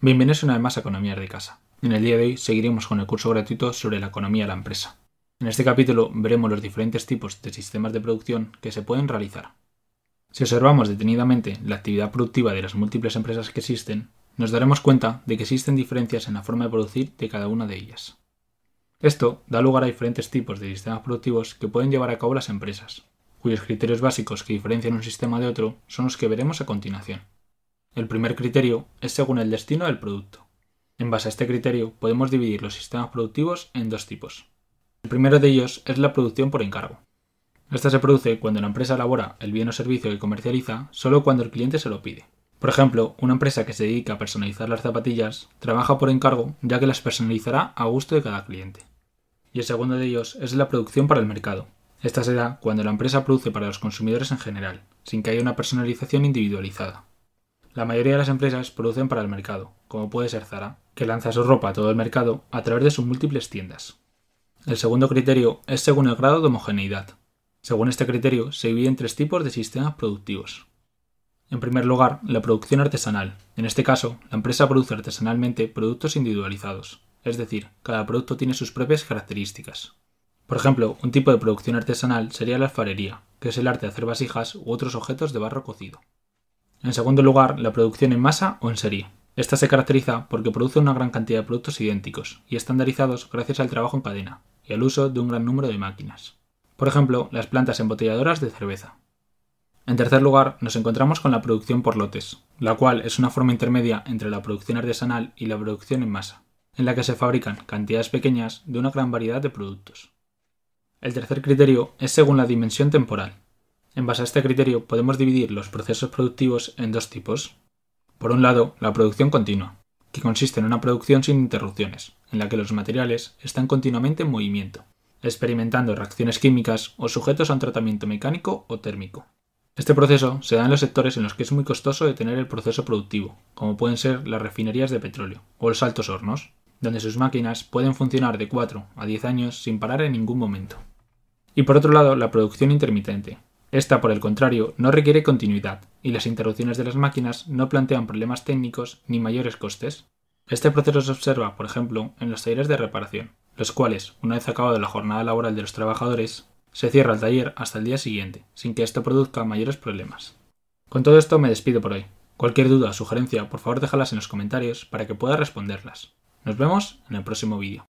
Bienvenidos una vez más a Economía de Casa. En el día de hoy seguiremos con el curso gratuito sobre la economía de la empresa. En este capítulo veremos los diferentes tipos de sistemas de producción que se pueden realizar. Si observamos detenidamente la actividad productiva de las múltiples empresas que existen, nos daremos cuenta de que existen diferencias en la forma de producir de cada una de ellas. Esto da lugar a diferentes tipos de sistemas productivos que pueden llevar a cabo las empresas, cuyos criterios básicos que diferencian un sistema de otro son los que veremos a continuación. El primer criterio es según el destino del producto. En base a este criterio podemos dividir los sistemas productivos en dos tipos. El primero de ellos es la producción por encargo. Esta se produce cuando la empresa elabora el bien o servicio que comercializa solo cuando el cliente se lo pide. Por ejemplo, una empresa que se dedica a personalizar las zapatillas trabaja por encargo ya que las personalizará a gusto de cada cliente. Y el segundo de ellos es la producción para el mercado. Esta será cuando la empresa produce para los consumidores en general, sin que haya una personalización individualizada. La mayoría de las empresas producen para el mercado, como puede ser Zara, que lanza su ropa a todo el mercado a través de sus múltiples tiendas. El segundo criterio es según el grado de homogeneidad. Según este criterio, se dividen tres tipos de sistemas productivos. En primer lugar, la producción artesanal. En este caso, la empresa produce artesanalmente productos individualizados, es decir, cada producto tiene sus propias características. Por ejemplo, un tipo de producción artesanal sería la alfarería, que es el arte de hacer vasijas u otros objetos de barro cocido. En segundo lugar, la producción en masa o en serie. Esta se caracteriza porque produce una gran cantidad de productos idénticos y estandarizados gracias al trabajo en cadena y al uso de un gran número de máquinas. Por ejemplo, las plantas embotelladoras de cerveza. En tercer lugar, nos encontramos con la producción por lotes, la cual es una forma intermedia entre la producción artesanal y la producción en masa, en la que se fabrican cantidades pequeñas de una gran variedad de productos. El tercer criterio es según la dimensión temporal, en base a este criterio podemos dividir los procesos productivos en dos tipos. Por un lado, la producción continua, que consiste en una producción sin interrupciones, en la que los materiales están continuamente en movimiento, experimentando reacciones químicas o sujetos a un tratamiento mecánico o térmico. Este proceso se da en los sectores en los que es muy costoso detener el proceso productivo, como pueden ser las refinerías de petróleo o los altos hornos, donde sus máquinas pueden funcionar de 4 a 10 años sin parar en ningún momento. Y por otro lado, la producción intermitente, esta, por el contrario, no requiere continuidad, y las interrupciones de las máquinas no plantean problemas técnicos ni mayores costes. Este proceso se observa, por ejemplo, en los talleres de reparación, los cuales, una vez acabada la jornada laboral de los trabajadores, se cierra el taller hasta el día siguiente, sin que esto produzca mayores problemas. Con todo esto me despido por hoy. Cualquier duda o sugerencia, por favor déjalas en los comentarios para que pueda responderlas. Nos vemos en el próximo vídeo.